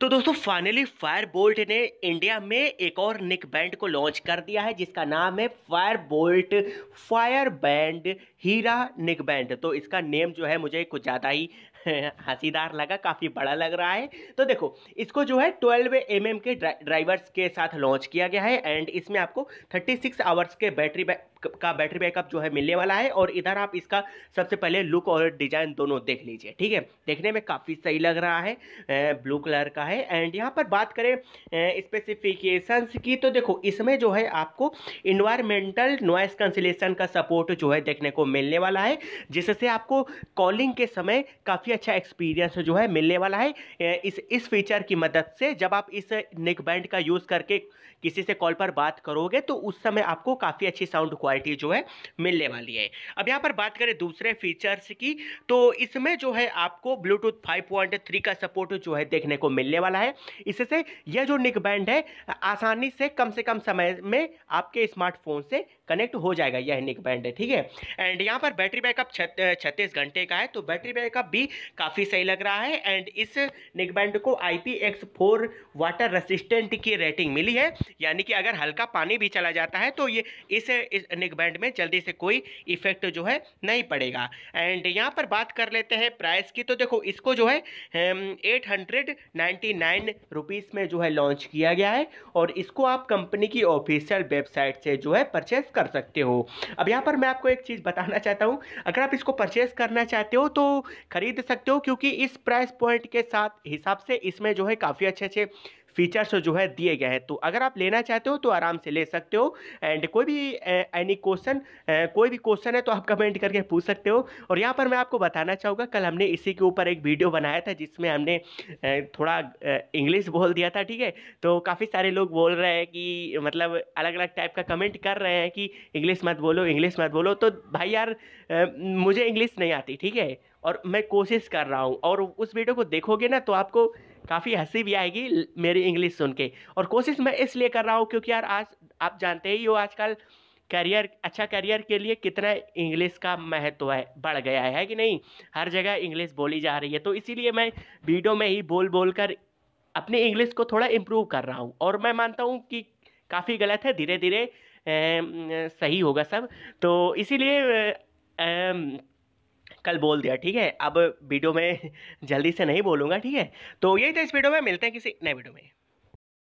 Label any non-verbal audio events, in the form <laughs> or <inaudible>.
तो दोस्तों finally Fire Boltt ने इंडिया में एक और निक बैंड को लॉन्च कर दिया है जिसका नाम है फायर बोल्ट फायर बैंड हीरा निक बैंड तो इसका नेम जो है मुझे कुछ ज़्यादा ही <laughs> हंसीदार लगा काफ़ी बड़ा लग रहा है तो देखो इसको जो है 12 एम mm के ड्राइवर्स के साथ लॉन्च किया गया है एंड इसमें आपको 36 आवर्स के बैटरी बैक का बैटरी बैकअप जो है मिलने वाला है और इधर आप इसका सबसे पहले लुक और डिज़ाइन दोनों देख लीजिए ठीक है देखने में काफ़ी सही लग रहा है ब्लू कलर का है एंड यहाँ पर बात करें स्पेसिफिकेशंस की तो देखो इसमें जो है आपको इन्वायरमेंटल नॉइस कंसिलेशन का सपोर्ट जो है देखने को मिलने वाला है जिससे आपको कॉलिंग के समय काफ़ी अच्छा एक्सपीरियंस जो है मिलने वाला है इस इस फीचर की मदद से जब आप इस नेक बैंड का यूज़ करके किसी से कॉल पर बात करोगे तो उस समय आपको काफ़ी अच्छी साउंड क्वालिटी जो है मिलने वाली है अब यहाँ पर बात करें दूसरे फीचर्स की तो इसमें जो है आपको ब्लूटूथ 5.3 का सपोर्ट जो है देखने को मिलने मिलने वाला है इससे यह जो निक बैंड है आसानी से कम से कम समय में आपके स्मार्टफोन से कनेक्ट हो जाएगा यह निक बैंड है ठीक है एंड यहाँ पर बैटरी बैकअप छत्तीस घंटे का है तो बैटरी बैकअप भी काफ़ी सही लग रहा है एंड इस निक बैंड को I P X four water resistant की रेटिंग मिली है यानी कि अगर हल्का पानी भी चला जाता है तो ये इस, इस निक बैंड में जल्दी से कोई इफेक्ट जो है नहीं पड़ेगा एंड यहाँ पर बात कर लेते हैं प्राइस की तो देखो इसको जो है eight hundred ninety nine rupees में जो है लॉन्च किया गया है और इसको आप कंपनी की ऑफिशियल वेबसाइट से जो है परचेस कर सकते हो अब यहाँ पर मैं आपको एक चीज़ बताना चाहता हूँ अगर आप इसको परचेस करना चाहते हो तो खरीद सकते हो क्योंकि इस प्राइस पॉइंट के साथ हिसाब से इसमें जो है काफ़ी अच्छे अच्छे फीचर्स जो है दिए गए हैं तो अगर आप लेना चाहते हो तो आराम से ले सकते हो एंड कोई भी एनी क्वेश्चन कोई भी क्वेश्चन है तो आप कमेंट करके पूछ सकते हो और यहाँ पर मैं आपको बताना चाहूँगा कल हमने इसी के ऊपर एक वीडियो बनाया था जिसमें हमने थोड़ा इंग्लिश बोल दिया था ठीक है तो काफ़ी सारे लोग बोल रहे हैं कि मतलब अलग अलग टाइप का कमेंट कर रहे हैं कि इंग्लिश मत बोलो इंग्लिश मत बोलो तो भाई यार मुझे इंग्लिश नहीं आती ठीक है और मैं कोशिश कर रहा हूँ और उस वीडियो को देखोगे ना तो आपको काफ़ी हंसी भी आएगी मेरी इंग्लिश सुन के और कोशिश मैं इसलिए कर रहा हूँ क्योंकि यार आज आप जानते ही हो आजकल करियर अच्छा करियर के लिए कितना इंग्लिश का महत्व है बढ़ गया है, है कि नहीं हर जगह इंग्लिश बोली जा रही है तो इसीलिए मैं वीडियो में ही बोल बोल कर अपनी इंग्लिश को थोड़ा इम्प्रूव कर रहा हूँ और मैं मानता हूँ कि काफ़ी गलत है धीरे धीरे सही होगा सब तो इसीलिए कल बोल दिया ठीक है अब वीडियो में <laughs> जल्दी से नहीं बोलूँगा ठीक है तो यही था इस वीडियो में मिलते हैं किसी नए वीडियो में